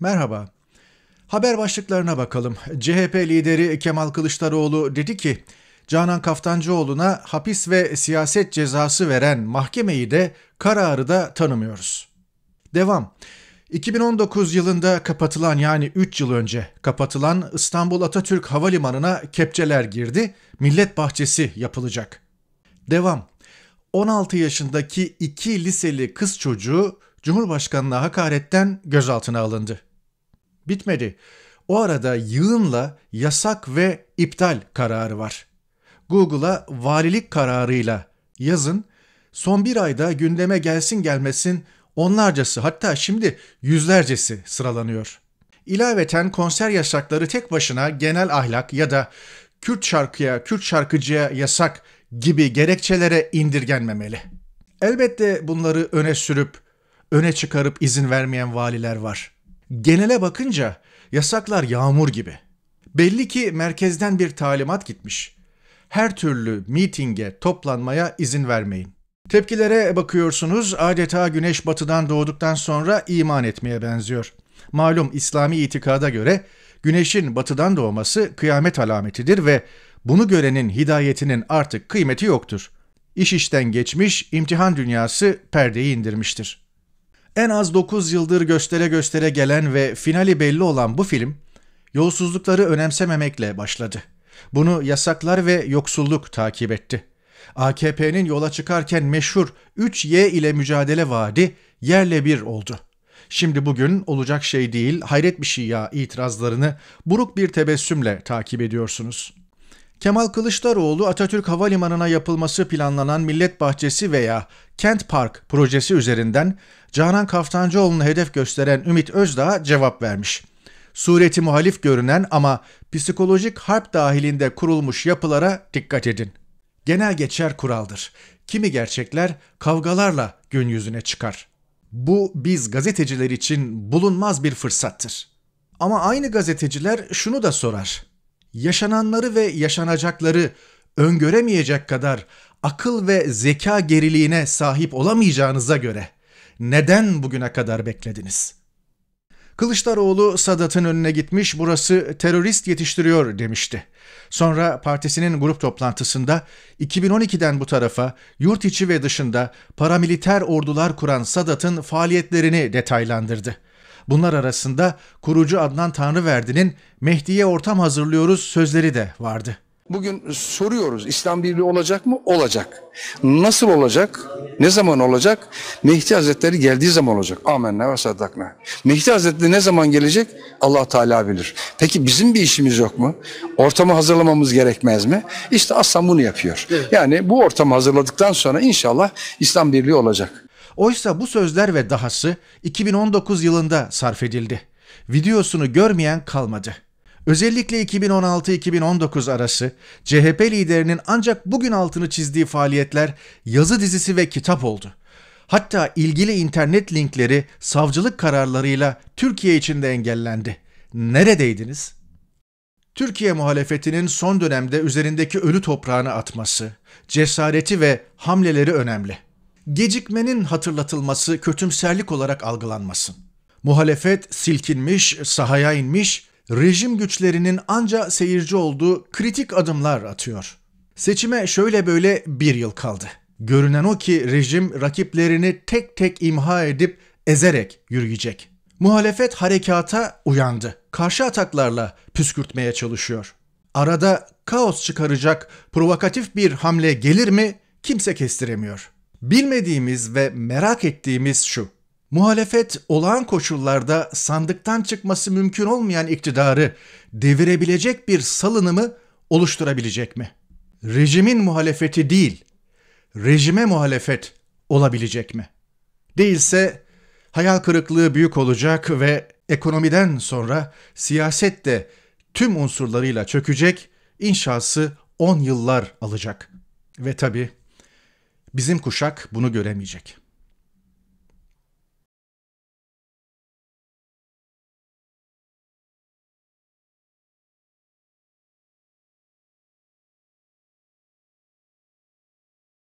Merhaba. Haber başlıklarına bakalım. CHP lideri Kemal Kılıçdaroğlu dedi ki, Canan Kaftancıoğlu'na hapis ve siyaset cezası veren mahkemeyi de kararı da tanımıyoruz. Devam. 2019 yılında kapatılan yani 3 yıl önce kapatılan İstanbul Atatürk Havalimanı'na kepçeler girdi. Millet bahçesi yapılacak. Devam. 16 yaşındaki iki liseli kız çocuğu Cumhurbaşkanına hakaretten gözaltına alındı. Bitmedi. O arada yığınla yasak ve iptal kararı var. Google'a valilik kararıyla yazın. Son bir ayda gündeme gelsin gelmesin onlarcası hatta şimdi yüzlercesi sıralanıyor. İlaveten konser yasakları tek başına genel ahlak ya da Kürt şarkıya, Kürt şarkıcıya yasak gibi gerekçelere indirgenmemeli. Elbette bunları öne sürüp, öne çıkarıp izin vermeyen valiler var. Genele bakınca yasaklar yağmur gibi. Belli ki merkezden bir talimat gitmiş. Her türlü mitinge, toplanmaya izin vermeyin. Tepkilere bakıyorsunuz adeta güneş batıdan doğduktan sonra iman etmeye benziyor. Malum İslami itikada göre güneşin batıdan doğması kıyamet alametidir ve bunu görenin hidayetinin artık kıymeti yoktur. İş işten geçmiş, imtihan dünyası perdeyi indirmiştir. En az 9 yıldır göstere göstere gelen ve finali belli olan bu film, yolsuzlukları önemsememekle başladı. Bunu yasaklar ve yoksulluk takip etti. AKP'nin yola çıkarken meşhur 3Y ile mücadele vaadi yerle bir oldu. Şimdi bugün olacak şey değil hayret bir şey ya itirazlarını buruk bir tebessümle takip ediyorsunuz. Kemal Kılıçdaroğlu Atatürk Havalimanı'na yapılması planlanan Millet Bahçesi veya Kent Park projesi üzerinden Canan Kaftancıoğlu'nu hedef gösteren Ümit Özdağ cevap vermiş. Sureti muhalif görünen ama psikolojik harp dahilinde kurulmuş yapılara dikkat edin. Genel geçer kuraldır. Kimi gerçekler kavgalarla gün yüzüne çıkar. Bu biz gazeteciler için bulunmaz bir fırsattır. Ama aynı gazeteciler şunu da sorar yaşananları ve yaşanacakları öngöremeyecek kadar akıl ve zeka geriliğine sahip olamayacağınıza göre neden bugüne kadar beklediniz? Kılıçdaroğlu Sadat'ın önüne gitmiş burası terörist yetiştiriyor demişti. Sonra partisinin grup toplantısında 2012'den bu tarafa yurt içi ve dışında paramiliter ordular kuran Sadat'ın faaliyetlerini detaylandırdı. Bunlar arasında kurucu Adnan Tanrıverdi'nin Mehdi'ye ortam hazırlıyoruz sözleri de vardı. Bugün soruyoruz İslam birliği olacak mı? Olacak. Nasıl olacak? Ne zaman olacak? Mehdi Hazretleri geldiği zaman olacak. Amenna ve saddakna. Mehdi Hazretleri ne zaman gelecek? allah Teala bilir. Peki bizim bir işimiz yok mu? Ortamı hazırlamamız gerekmez mi? İşte Aslan bunu yapıyor. Evet. Yani bu ortamı hazırladıktan sonra inşallah İslam birliği olacak. Oysa bu sözler ve dahası 2019 yılında sarf edildi. Videosunu görmeyen kalmadı. Özellikle 2016-2019 arası CHP liderinin ancak bugün altını çizdiği faaliyetler yazı dizisi ve kitap oldu. Hatta ilgili internet linkleri savcılık kararlarıyla Türkiye içinde engellendi. Neredeydiniz? Türkiye muhalefetinin son dönemde üzerindeki ölü toprağını atması, cesareti ve hamleleri önemli gecikmenin hatırlatılması kötümserlik olarak algılanmasın. Muhalefet silkinmiş, sahaya inmiş, rejim güçlerinin anca seyirci olduğu kritik adımlar atıyor. Seçime şöyle böyle bir yıl kaldı. Görünen o ki rejim rakiplerini tek tek imha edip ezerek yürüyecek. Muhalefet harekata uyandı. Karşı ataklarla püskürtmeye çalışıyor. Arada kaos çıkaracak provokatif bir hamle gelir mi kimse kestiremiyor.'' Bilmediğimiz ve merak ettiğimiz şu. Muhalefet olağan koşullarda sandıktan çıkması mümkün olmayan iktidarı devirebilecek bir salınımı oluşturabilecek mi? Rejimin muhalefeti değil, rejime muhalefet olabilecek mi? Değilse hayal kırıklığı büyük olacak ve ekonomiden sonra siyaset de tüm unsurlarıyla çökecek, inşası 10 yıllar alacak. Ve tabii Bizim kuşak bunu göremeyecek.